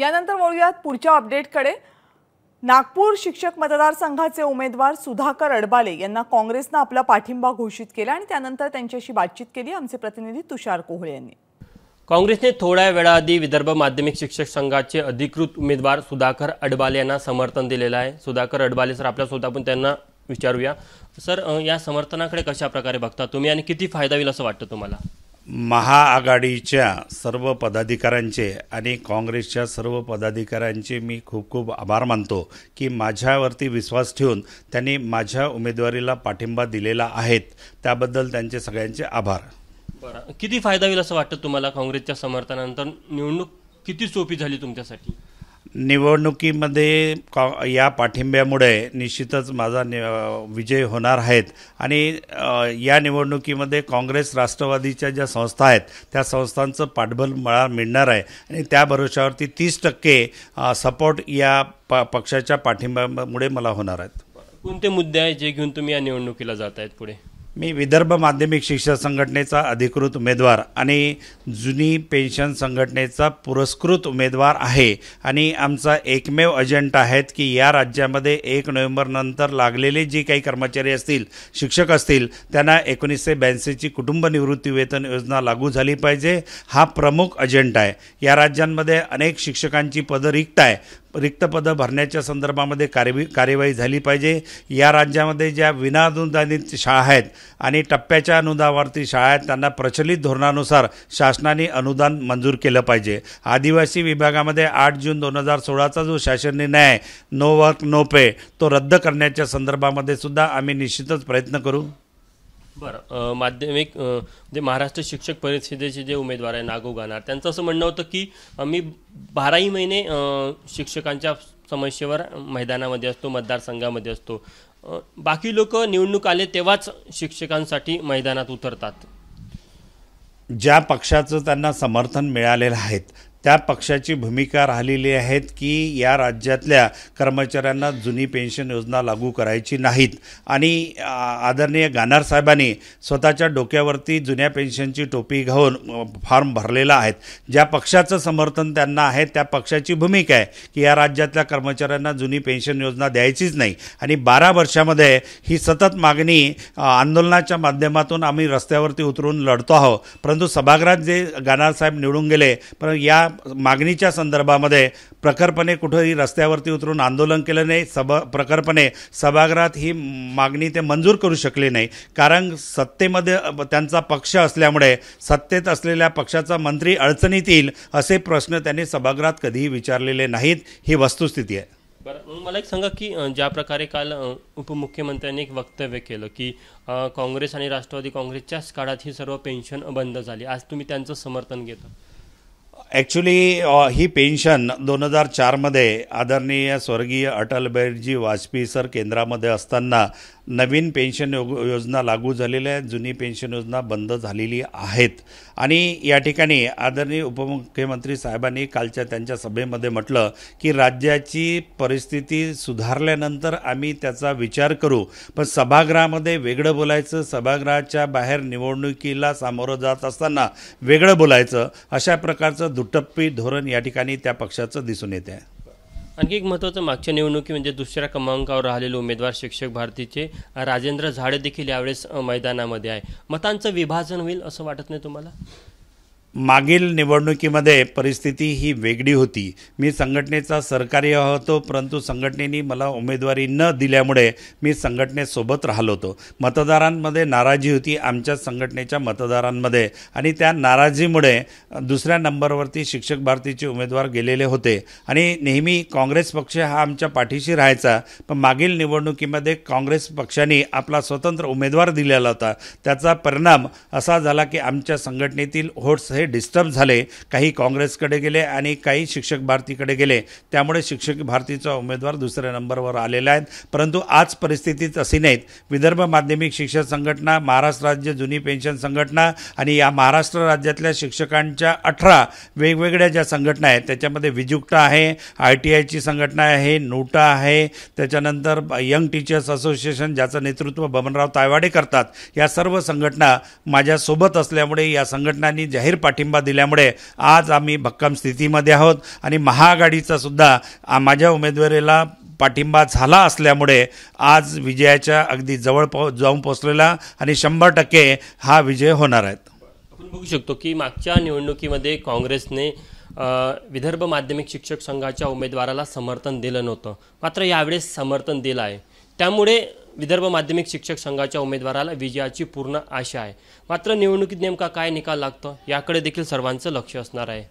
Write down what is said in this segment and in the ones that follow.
यानंतर वळूयात पुढच्या अपडेटकडे नागपूर शिक्षक मतदारसंघाचे उमेदवार सुधाकर अडबाले यांना काँग्रेसनं आपला पाठिंबा घोषित केला आणि त्यानंतर त्यांच्याशी बातचीत केली आमचे प्रतिनिधी तुषार कोहळे यांनी काँग्रेसने थोड्या वेळाआधी विदर्भ माध्यमिक शिक्षक संघाचे अधिकृत उमेदवार सुधाकर अडबाले यांना समर्थन दिलेलं आहे सुधाकर अडबाले सर आपल्यासोबत आपण त्यांना विचारूया सर या समर्थनाकडे कशा प्रकारे बघता तुम्ही आणि किती फायदा होईल असं वाटतं तुम्हाला महाआघाडीच्या सर्व पदाधिकाऱ्यांचे आणि काँग्रेसच्या सर्व पदाधिकाऱ्यांचे मी खूप खूप आभार मानतो की माझ्यावरती विश्वास ठेवून त्यांनी माझ्या उमेदवारीला पाठिंबा दिलेला आहेत त्याबद्दल त्यांचे सगळ्यांचे आभार बरं किती फायदा होईल असं वाटतं तुम्हाला काँग्रेसच्या समर्थनानंतर निवडणूक किती सोपी झाली तुमच्यासाठी निवडणुकीमध्ये कॉ या पाठिंब्यामुळे निश्चितच माझा नि विजय होणार आहेत आणि या निवडणुकीमध्ये काँग्रेस राष्ट्रवादीच्या ज्या संस्था आहेत त्या संस्थांचं पाठबल मला मिळणार आहे आणि त्या भरोशावरती तीस टक्के सपोर्ट या प पक्षाच्या पाठिंब्यामुळे मला होणार आहेत कोणते मुद्दे आहेत जे घेऊन तुम्ही या निवडणुकीला जात आहेत पुढे मी विदर्भ माध्यमिक शिक्षक संघटनेचा अधिकृत उमेदवार आणि जुनी पेन्शन संघटनेचा पुरस्कृत उमेदवार आहे आणि आमचा एकमेव एजंट आहेत की या राज्यामध्ये एक नोव्हेंबरनंतर लागलेले जे काही कर्मचारी असतील शिक्षक असतील त्यांना एकोणीसशे ब्याऐंशीची कुटुंब निवृत्ती वेतन योजना लागू झाली पाहिजे हा प्रमुख अजेंट आहे या राज्यांमध्ये अनेक शिक्षकांची पदं रिक्त आहे रिक्त पदं भरण्याच्या संदर्भामध्ये कार्यवी कार्यवाही झाली पाहिजे या राज्यामध्ये ज्या विनाअनुदानित शाळा आहेत आणि टप्प्याच्या अनुदावरती शाळा आहेत त्यांना प्रचलित धोरणानुसार शासनाने अनुदान मंजूर केलं पाहिजे आदिवासी विभागामध्ये आठ जून दोन हजार सोळाचा जो शासन निर्णय आहे नो वर्क नो पे तो रद्द करण्याच्या संदर्भामध्ये सुद्धा आम्ही निश्चितच प्रयत्न करू बरं माध्यमिक जे महाराष्ट्र शिक्षक परिषदेचे जे उमेदवार आहे नागो गाणार त्यांचं असं म्हणणं होतं की मी बाराही महिने शिक्षकांच्या समस्येवर मैदानामध्ये असतो मतदारसंघामध्ये असतो बाकी लोक निवडणूक आले तेव्हाच शिक्षकांसाठी मैदानात उतरतात ज्या पक्षाचं त्यांना समर्थन मिळालेलं आहेत त्या पक्षाची भूमिका राहिलेली आहेत की या राज्यातल्या कर्मचाऱ्यांना जुनी पेन्शन योजना लागू करायची नाहीत आणि आदरणीय गानार साहेबांनी स्वतःच्या डोक्यावरती जुन्या पेन्शनची टोपी घालून फॉर्म भरलेला आहेत ज्या पक्षाचं समर्थन त्यांना आहे त्या पक्षाची भूमिका आहे की या राज्यातल्या कर्मचाऱ्यांना जुनी पेन्शन योजना द्यायचीच नाही आणि बारा वर्षामध्ये ही सतत मागणी आंदोलनाच्या माध्यमातून आम्ही रस्त्यावरती उतरून लढतो आहोत परंतु सभागृहात जे गाणार साहेब निवडून गेले पण या मागणीच्या संदर्भामध्ये प्रखरपणे कुठंही रस्त्यावरती उतरून आंदोलन केलं नाही सभा प्रखरपणे सभागृहात ही मागणी ते मंजूर करू शकले नाही कारण सत्तेमध्ये त्यांचा पक्ष असल्यामुळे सत्तेत असलेल्या पक्षाचा मंत्री अडचणीत येईल असे प्रश्न त्यांनी सभागृहात कधीही विचारलेले नाहीत ही वस्तुस्थिती आहे बरं मला एक सांगा की ज्या प्रकारे काल उपमुख्यमंत्र्यांनी एक वक्तव्य केलं की काँग्रेस आणि राष्ट्रवादी काँग्रेसच्याच काळात ही सर्व पेन्शन बंद झाली आज तुम्ही त्यांचं समर्थन घेता ॲक्च्युली uh, ही पेन्शन दोन हजार चारमध्ये आदरणीय स्वर्गीय अटल बिहारीजी वाजपेयी सर केंद्रामध्ये असताना नवीन पेन्शन योग योजना लागू झालेल्या आहेत जुनी पेन्शन योजना बंद झालेली आहेत आणि या ठिकाणी आदरणीय उपमुख्यमंत्री साहेबांनी कालच्या त्यांच्या सभेमध्ये म्हटलं की राज्याची परिस्थिती सुधारल्यानंतर आम्ही त्याचा विचार करू पण सभागृहामध्ये वेगळं बोलायचं सभागृहाच्या बाहेर निवडणुकीला सामोरं जात असताना वेगळं बोलायचं अशा प्रकारचं दुटप्पी धोरण या ठिकाणी त्या पक्षाचं दिसून आहे आणखी एक महत्त्वाचं मागच्या निवडणुकी म्हणजे दुसऱ्या क्रमांकावर राहिलेले उमेदवार शिक्षक भारतीचे राजेंद्र झाडे देखील यावेळेस मैदानामध्ये आहे मतांचं विभाजन होईल असं वाटत नाही तुम्हाला मागील निवडणुकीमध्ये परिस्थिती ही वेगळी होती मी संघटनेचा सरकारी होतो परंतु संघटनेने मला उमेदवारी न दिल्यामुळे मी संघटनेसोबत राहिलो होतो मतदारांमध्ये नाराजी होती आमच्या संघटनेच्या मतदारांमध्ये आणि त्या नाराजीमुळे दुसऱ्या नंबरवरती शिक्षक भारतीचे उमेदवार गेलेले होते आणि नेहमी काँग्रेस पक्ष हा आमच्या पाठीशी राहायचा पण मागील निवडणुकीमध्ये काँग्रेस पक्षाने आपला स्वतंत्र उमेदवार दिलेला होता त्याचा परिणाम असा झाला की आमच्या संघटनेतील होट्स हे डिस्टर्ब झाले काही काँग्रेसकडे गेले आणि काही शिक्षक भारतीकडे गेले त्यामुळे शिक्षक भारतीचा उमेदवार दुसऱ्या नंबरवर आलेला आहेत परंतु आज परिस्थिती तशी नाहीत विदर्भ माध्यमिक शिक्षण संघटना महाराष्ट्र राज्य जुनी पेन्शन संघटना आणि या महाराष्ट्र राज्यातल्या शिक्षकांच्या अठरा वेगवेगळ्या ज्या संघटना आहेत त्याच्यामध्ये विजुक्त आहे आय टी आयची संघटना आहे नोटा आहे त्याच्यानंतर यंग टीचर्स असोसिएशन ज्याचं नेतृत्व बबनराव तायवाडे करतात या सर्व संघटना माझ्यासोबत असल्यामुळे या संघटनांनी जाहीर पाठ पाठिंबा दिल्यामुळे आज आम्ही भक्कम स्थितीमध्ये आहोत आणि महाआघाडीचा सुद्धा माझ्या उमेदवारीला पाठिंबा झाला असल्यामुळे आज विजयाच्या अगदी जवळ पो जाऊन पोचलेला आणि शंभर टक्के हा विजय होणार आहे आपण बघू शकतो की मागच्या निवडणुकीमध्ये काँग्रेसने विदर्भ माध्यमिक शिक्षक संघाच्या उमेदवाराला समर्थन दिलं नव्हतं मात्र यावेळेस समर्थन दिलं आहे त्यामुळे विदर्भ माध्यमिक शिक्षक संघाच्या उमेदवाराला विजयाची पूर्ण आशा आहे मात्र निवडणुकीत नेमका काय निकाल लागतो याकडे देखील सर्वांचं लक्ष असणार आहे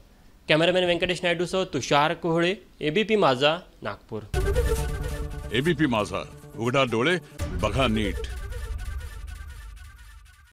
कॅमेरामॅन व्यंकटेश नायडूसह तुषार कोहळे एबीपी माझा नागपूर एबीपी माझा उघडा डोळे बघा नीट